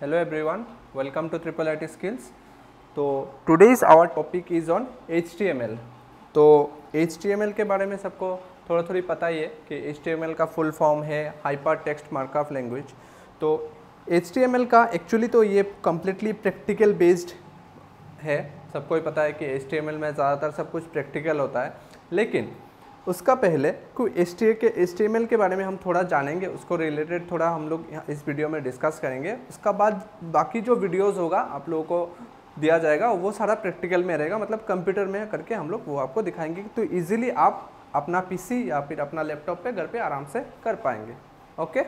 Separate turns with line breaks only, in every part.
hello everyone welcome to triple I T skills तो today's our topic is on HTML तो HTML के बारे में सबको थोड़ा थोड़ी पता ही है कि HTML का फुल फॉर्म है हाइपर टेक्स्ट मार्कअप लैंग्वेज तो HTML का एक्चुअली तो ये कम्प्लीटली प्रैक्टिकल बेस्ड है सबको ही पता है कि एच में ज़्यादातर सब कुछ प्रैक्टिकल होता है लेकिन उसका पहले कोई एस के एस के बारे में हम थोड़ा जानेंगे उसको रिलेटेड थोड़ा हम लोग इस वीडियो में डिस्कस करेंगे उसका बाद बाकी जो वीडियोज़ होगा आप लोगों को दिया जाएगा वो सारा प्रैक्टिकल में रहेगा मतलब कंप्यूटर में करके हम लोग वो आपको दिखाएंगे तो ईजिली आप अपना पी या फिर अपना लैपटॉप पे घर पर आराम से कर पाएंगे ओके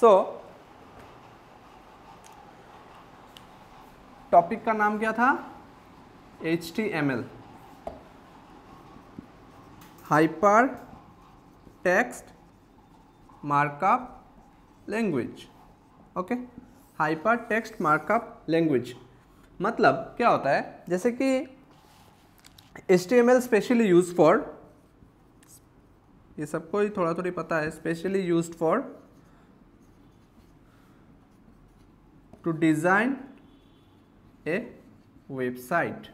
सो टॉपिक का नाम क्या था H T M L hyper text markup language okay hyper text markup language मतलब क्या होता है जैसे कि S T M L specially use for ये सबको ही थोड़ा थोड़ी पता है specially use for to design a website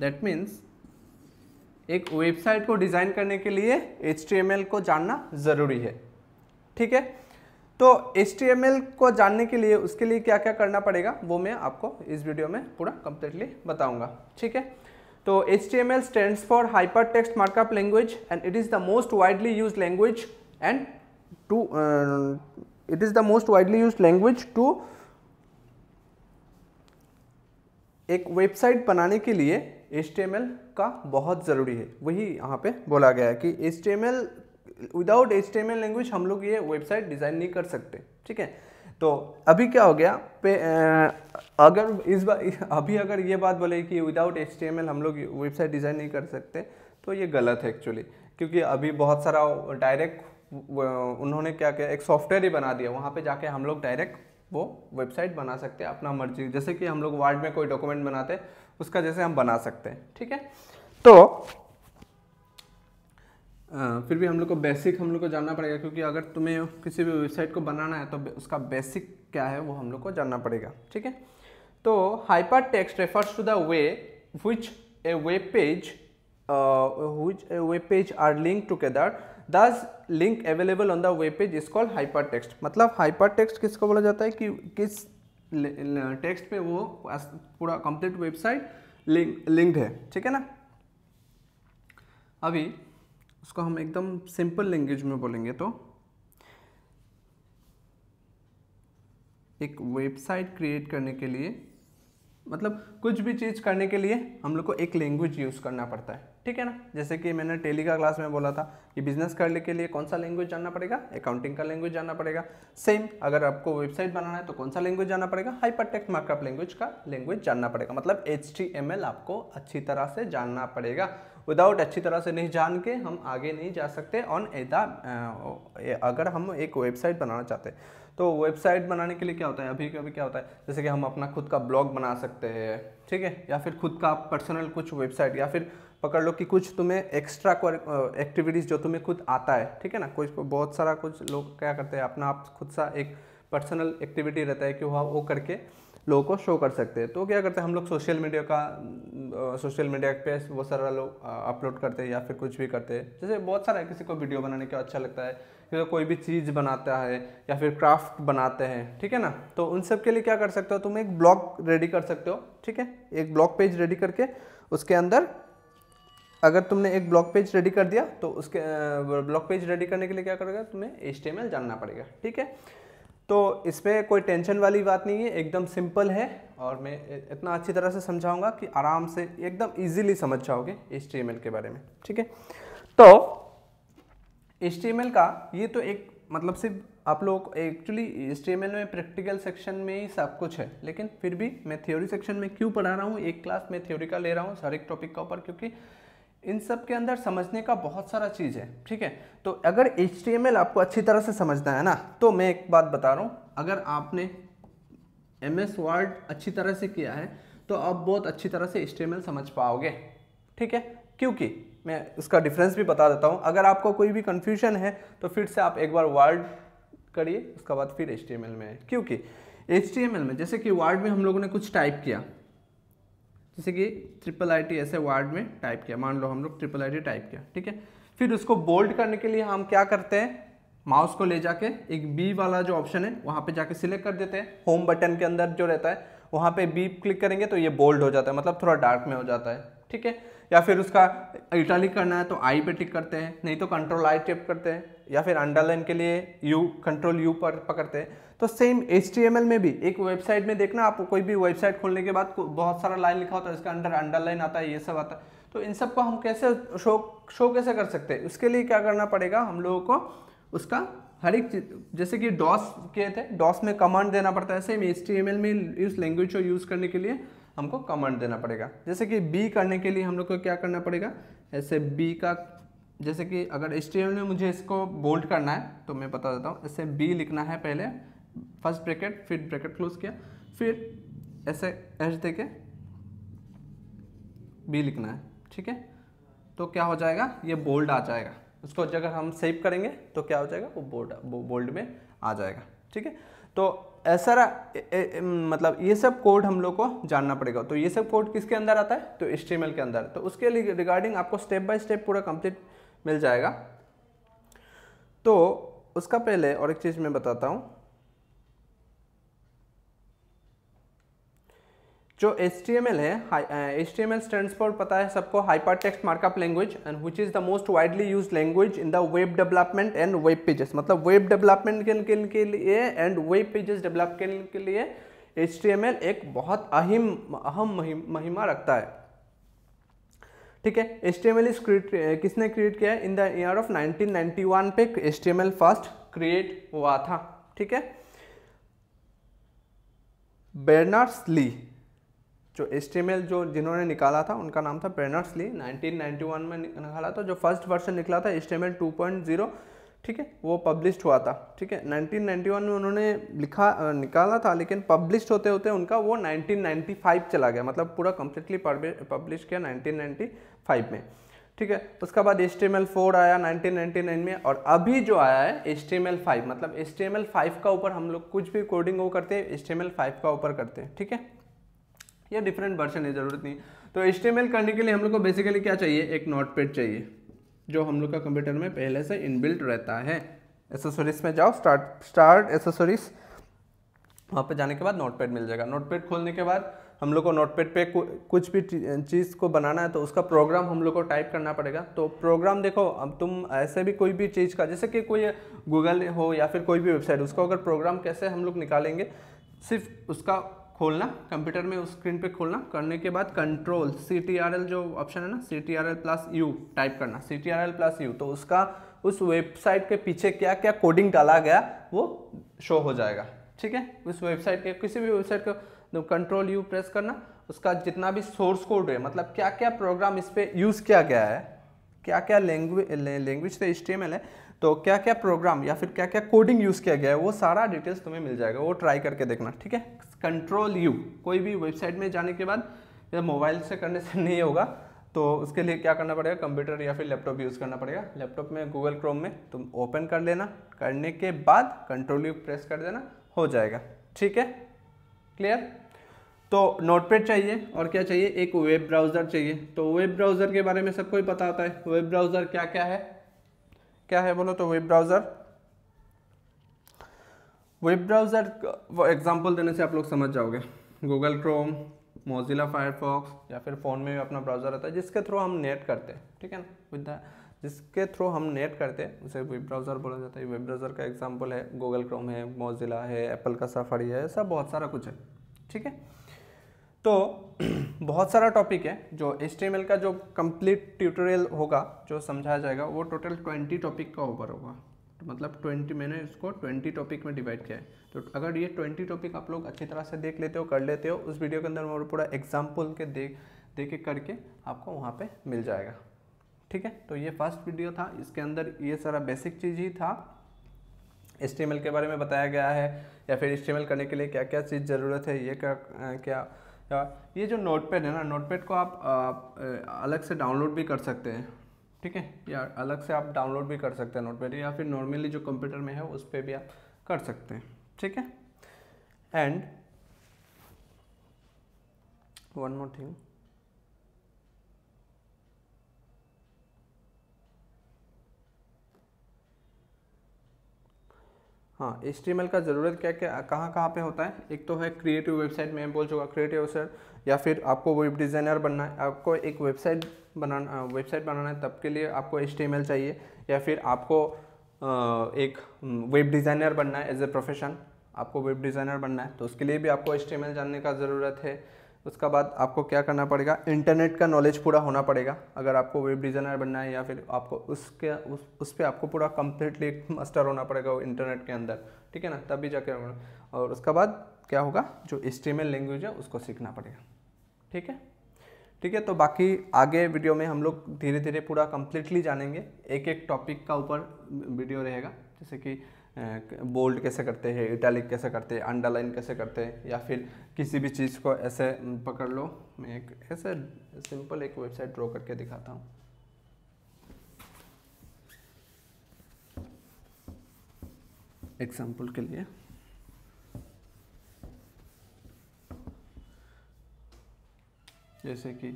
that means एक वेबसाइट को डिज़ाइन करने के लिए एच को जानना ज़रूरी है ठीक है तो एच को जानने के लिए उसके लिए क्या क्या करना पड़ेगा वो मैं आपको इस वीडियो में पूरा कंप्लीटली बताऊंगा ठीक है तो H T M L stand for hyper text markup language and it is the most widely use language and to it is the most widely use language to एक वेबसाइट बनाने के लिए एच का बहुत ज़रूरी है वही यहाँ पे बोला गया है कि एच विदाउट एच लैंग्वेज हम लोग ये वेबसाइट डिज़ाइन नहीं कर सकते ठीक है तो अभी क्या हो गया पे अगर इस बार अभी अगर ये बात बोले कि विदाउट एच हम लोग वेबसाइट डिज़ाइन नहीं कर सकते तो ये गलत है एक्चुअली क्योंकि अभी बहुत सारा डायरेक्ट उन्होंने क्या किया एक सॉफ्टवेयर ही बना दिया वहाँ पे जाके हम लोग डायरेक्ट वो वेबसाइट बना सकते हैं अपना मर्जी जैसे कि हम लोग वार्ड में कोई डॉक्यूमेंट बनाते उसका जैसे हम बना सकते हैं ठीक है तो आ, फिर भी हम लोग को बेसिक हम लोग को जानना पड़ेगा क्योंकि अगर तुम्हें किसी भी वेबसाइट को बनाना है तो उसका बेसिक क्या है वो हम लोग को जानना पड़ेगा ठीक है तो hyper text refers to the way which a web page a web page are link together this link available on the web page is called hyper text मतलब टेक्स्ट किसको बोला जाता है कि किस टेक्स्ट पे वो पूरा कंप्लीट वेबसाइट लिंक लिंक्ड है ठीक है ना अभी उसको हम एकदम सिंपल लैंग्वेज में बोलेंगे तो एक वेबसाइट क्रिएट करने के लिए मतलब कुछ भी चीज़ करने के लिए हम लोग को एक लैंग्वेज यूज़ करना पड़ता है ठीक है ना जैसे कि मैंने टेली का क्लास में बोला था कि बिजनेस करने के लिए कौन सा लैंग्वेज जानना पड़ेगा अकाउंटिंग का लैंग्वेज जानना पड़ेगा सेम अगर आपको वेबसाइट बनाना है तो कौन सा लैंग्वेज जानना पड़ेगा हाइपरटेक्स्ट मार्कअप लैंग्वेज का लैंग्वेज जानना पड़ेगा मतलब एच आपको अच्छी तरह से जानना पड़ेगा विदाउट अच्छी तरह से नहीं जान के हम आगे नहीं जा सकते ऑन एदा अगर हम एक वेबसाइट बनाना चाहते हैं तो वेबसाइट बनाने के लिए क्या होता है अभी कभी क्या होता है जैसे कि हम अपना खुद का ब्लॉग बना सकते हैं ठीक है या फिर खुद का पर्सनल कुछ वेबसाइट या फिर पकड़ लो कि कुछ तुम्हें एक्स्ट्रा एक्टिविटीज़ जो तुम्हें खुद आता है ठीक है ना कुछ बहुत सारा कुछ लोग क्या करते हैं अपना आप खुद सा एक पर्सनल एक्टिविटी रहता है कि वह वो करके लोगों को शो कर सकते हैं तो क्या करते हैं हम लोग सोशल मीडिया का सोशल मीडिया पे वो सारा लोग अपलोड करते हैं या फिर कुछ भी करते हैं जैसे बहुत सारा है किसी को वीडियो बनाने का अच्छा लगता है किसी को कोई भी चीज़ बनाता है या फिर क्राफ्ट बनाते हैं ठीक है ना तो उन सब के लिए क्या कर सकते हो तुम एक ब्लॉग रेडी कर सकते हो ठीक है एक ब्लॉग पेज रेडी करके उसके अंदर अगर तुमने एक ब्लॉक पेज रेडी कर दिया तो उसके ब्लॉक पेज रेडी करने के लिए क्या करेगा तुम्हें एच जानना पड़ेगा ठीक है तो इसमें कोई टेंशन वाली बात नहीं है एकदम सिंपल है और मैं इतना अच्छी तरह से समझाऊंगा कि आराम से एकदम इजीली समझ जाओगे एच के बारे में ठीक है तो एच का ये तो एक मतलब सिर्फ आप लोग एक्चुअली एच में प्रैक्टिकल सेक्शन में ही सब कुछ है लेकिन फिर भी मैं थ्योरी सेक्शन में क्यों पढ़ा रहा हूँ एक क्लास मैं थ्योरी का ले रहा हूँ हर एक टॉपिक का ऊपर क्योंकि इन सब के अंदर समझने का बहुत सारा चीज़ है ठीक है तो अगर एच आपको अच्छी तरह से समझना है ना तो मैं एक बात बता रहा हूँ अगर आपने एम एस वर्ड अच्छी तरह से किया है तो आप बहुत अच्छी तरह से एच समझ पाओगे ठीक है क्योंकि मैं उसका डिफरेंस भी बता देता हूँ अगर आपको कोई भी कन्फ्यूजन है तो फिर से आप एक बार वर्ड करिए उसके बाद फिर एच में क्योंकि एच में जैसे कि वर्ड में हम लोगों ने कुछ टाइप किया जैसे कि ट्रिपल आई टी ऐसे वर्ड में टाइप किया मान लो हम लोग ट्रिपल आई टी टाइप किया ठीक है फिर उसको बोल्ड करने के लिए हम क्या करते हैं माउस को ले जाके एक बी वाला जो ऑप्शन है वहाँ पे जाके सिलेक्ट कर देते हैं होम बटन के अंदर जो रहता है वहाँ पे बी क्लिक करेंगे तो ये बोल्ड हो जाता है मतलब थोड़ा डार्क में हो जाता है ठीक है या फिर उसका इटालिक करना है तो आई पे टिक करते हैं नहीं तो कंट्रोल आई टिप करते हैं या फिर अंडरलाइन के लिए यू कंट्रोल यू पर पकड़ते हैं तो सेम एच में भी एक वेबसाइट में देखना आप कोई भी वेबसाइट खोलने के बाद बहुत सारा लाइन लिखा होता है इसका अंडर अंडरलाइन आता है ये सब आता है तो इन सब को हम कैसे शो शो कैसे कर सकते हैं उसके लिए क्या करना पड़ेगा हम लोगों को उसका हर एक चीज जैसे कि डॉस किए थे डॉस में कमांड देना पड़ता है सेम एच में इस लैंग्वेज को यूज़ करने के लिए हमको कमांड देना पड़ेगा जैसे कि बी करने के लिए हम लोग को क्या करना पड़ेगा ऐसे बी का जैसे कि अगर एच में मुझे इसको बोल्ड करना है तो मैं बता देता हूँ ऐसे बी लिखना है पहले फर्स्ट ब्रैकेट फिर ब्रैकेट क्लोज किया फिर ऐसे एच दे के बी लिखना है ठीक है तो क्या हो जाएगा ये बोल्ड आ जाएगा उसको अगर हम सेव करेंगे तो क्या हो जाएगा वो बोल्ड वो बोल्ड में आ जाएगा ठीक है तो ऐसा मतलब ये सब कोड हम लोग को जानना पड़ेगा तो ये सब कोड किसके अंदर आता है तो एच के अंदर तो उसके रिगार्डिंग आपको स्टेप बाय स्टेप पूरा कंप्लीट मिल जाएगा तो उसका पहले और एक चीज़ मैं बताता हूँ जो एच टी एम एल है H T M L stand for पता है सबको hyper text markup language and which is the most widely use language in the web development and web pages मतलब वेब डेवलपमेंट के, के लिए and web pages develop के लिए H T M L एक बहुत अहिम अहम महिमा रखता है ठीक है एस टी एम किसने क्रिएट किया इन द ईयर ऑफ 1991 पे S T M first create हुआ था ठीक है बेर्नार्स ली जो एस जो जिन्होंने निकाला था उनका नाम था बेर्नार्स ली 1991 में निकाला था जो फर्स्ट वर्षन निकला था एस टी ठीक है वो पब्लिश हुआ था ठीक है 1991 में उन्होंने लिखा निकाला था लेकिन पब्लिश होते होते उनका वो 1995 चला गया मतलब पूरा कम्प्लीटली पब्लिश किया 1995 में ठीक है उसके बाद एस टी आया 1999 में और अभी जो आया है एस टी मतलब एस टी का ऊपर हम लोग कुछ भी कोडिंग वो करते हैं एस टी का ऊपर करते हैं ठीक है या डिफरेंट वर्जन है ज़रूरत नहीं तो एच करने के लिए हम लोग को बेसिकली क्या चाहिए एक नोट चाहिए जो हम लोग का कंप्यूटर में पहले से इनबिल्ट रहता है एसेसरीज में जाओ स्टार्ट स्टार्ट एसेसरीज वहाँ पे जाने के बाद नोटपैड मिल जाएगा नोटपैड खोलने के बाद हम लोग को नोटपैड पे कुछ भी चीज़ को बनाना है तो उसका प्रोग्राम हम लोग को टाइप करना पड़ेगा तो प्रोग्राम देखो अब तुम ऐसे भी कोई भी चीज़ का जैसे कि कोई गूगल हो या फिर कोई भी वेबसाइट उसका अगर प्रोग्राम कैसे हम लोग निकालेंगे सिर्फ उसका खोलना कंप्यूटर में उस स्क्रीन पे खोलना करने के बाद control C T R L जो ऑप्शन है ना C T R L plus U type करना C T R L plus U तो उसका उस वेबसाइट के पीछे क्या क्या कोडिंग डाला गया वो शो हो जाएगा ठीक है उस वेबसाइट के किसी भी वेबसाइट का कंट्रोल यू प्रेस करना उसका जितना भी सोर्स कोड है मतलब क्या क्या प्रोग्राम इस पर यूज़ किया गया है क्या क्या लैंग्वेज लैंग्वेज तो एच है तो क्या क्या प्रोग्राम या फिर क्या क्या कोडिंग यूज़ किया गया है वो सारा डिटेल्स तुम्हें मिल जाएगा वो ट्राई करके देखना ठीक है कंट्रोल यू कोई भी वेबसाइट में जाने के बाद या मोबाइल से करने से नहीं होगा तो उसके लिए क्या करना पड़ेगा कंप्यूटर या फिर लैपटॉप यूज़ करना पड़ेगा लैपटॉप में गूगल क्रोम में तुम ओपन कर लेना करने के बाद कंट्रोल यू प्रेस कर देना हो जाएगा ठीक है क्लियर तो नोटपैड चाहिए और क्या चाहिए एक वेब ब्राउज़र चाहिए तो वेब ब्राउज़र के बारे में सबको ही पता होता है वेब ब्राउज़र क्या क्या है क्या है बोलो तो web browser web browser example देने से आप लोग समझ जाओगे गूगल क्रोम मोजिला फायरफॉक्स या फिर फ़ोन में भी अपना ब्राउज़र रहता है जिसके थ्रू हम नेट करते हैं ठीक है ना विद जिसके थ्रू हम नेट करते हैं उसे वेब ब्राउज़र बोला जाता है वेब ब्राउज़र का एग्जाम्पल है गूगल क्रोम है मोजिला है एप्पल का सफारी है सब बहुत सारा कुछ है ठीक है तो बहुत सारा टॉपिक है जो एस का जो कंप्लीट ट्यूटोरियल होगा जो समझाया जाएगा वो टोटल ट्वेंटी टॉपिक का ऊपर होगा तो मतलब ट्वेंटी मैंने इसको ट्वेंटी टॉपिक में डिवाइड किया है तो अगर ये ट्वेंटी टॉपिक आप लोग अच्छी तरह से देख लेते हो कर लेते हो उस वीडियो के अंदर मैं पूरा एग्जाम्पल के देख देख के करके आपको वहाँ पर मिल जाएगा ठीक है तो ये फर्स्ट वीडियो था इसके अंदर ये सारा बेसिक चीज़ ही था एस के बारे में बताया गया है या फिर एस करने के लिए क्या क्या चीज़ ज़रूरत है ये क्या क्या ये जो नोटपैड है ना नोटपैड को आप, अलग से डाउनलोड भी कर सकते हैं ठीक है या अलग से आप डाउनलोड भी कर सकते हैं नोटपैड या फिर नॉर्मली जो कंप्यूटर में है उस पर भी आप कर सकते हैं ठीक है एंड वन मोर थिंग हाँ एच का ज़रूरत क्या क्या कहाँ कहाँ पे होता है एक तो है क्रिएटिव वेबसाइट मैं बोल चुका क्रिएटिव वेबसाइट या फिर आपको वेब डिज़ाइनर बनना है आपको एक वेबसाइट बनाना वेबसाइट बनाना है तब के लिए आपको एच चाहिए या फिर आपको एक वेब डिज़ाइनर बनना है एज ए प्रोफेशन आपको वेब डिज़ाइनर बनना है तो उसके लिए भी आपको एच जानने का ज़रूरत है उसका बाद आपको क्या करना पड़ेगा इंटरनेट का नॉलेज पूरा होना पड़ेगा अगर आपको वेब डिज़ाइनर बनना है या फिर आपको उसके उस उस पर आपको पूरा कम्प्लीटली मास्टर होना पड़ेगा वो इंटरनेट के अंदर ठीक है ना तब भी जाके और उसका बाद क्या होगा जो स्टीमेल लैंग्वेज है उसको सीखना पड़ेगा ठीक है ठीक है तो बाकी आगे वीडियो में हम लोग धीरे धीरे पूरा कम्प्लीटली जानेंगे एक एक टॉपिक का ऊपर वीडियो रहेगा जैसे कि बोल्ड कैसे करते हैं इटैलिक कैसे करते हैं अंडरलाइन कैसे करते हैं या फिर किसी भी चीज़ को ऐसे पकड़ लो मैं एक ऐसे सिंपल एक वेबसाइट ड्रॉ करके दिखाता हूँ एग्जाम्पल के लिए जैसे कि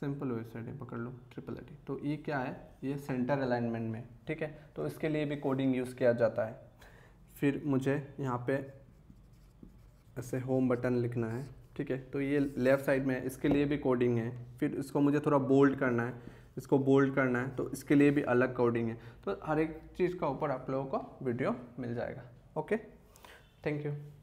सिंपल वेबसाइट है पकड़ लो ट्रिपल आई तो ये क्या है ये सेंटर अलाइनमेंट में ठीक है तो इसके लिए भी कोडिंग यूज़ किया जाता है फिर मुझे यहाँ पे ऐसे होम बटन लिखना है ठीक है तो ये लेफ़्ट साइड में है इसके लिए भी कोडिंग है फिर इसको मुझे थोड़ा बोल्ड करना है इसको बोल्ड करना है तो इसके लिए भी अलग कोडिंग है तो हर एक चीज़ का ऊपर आप लोगों को वीडियो मिल जाएगा ओके थैंक यू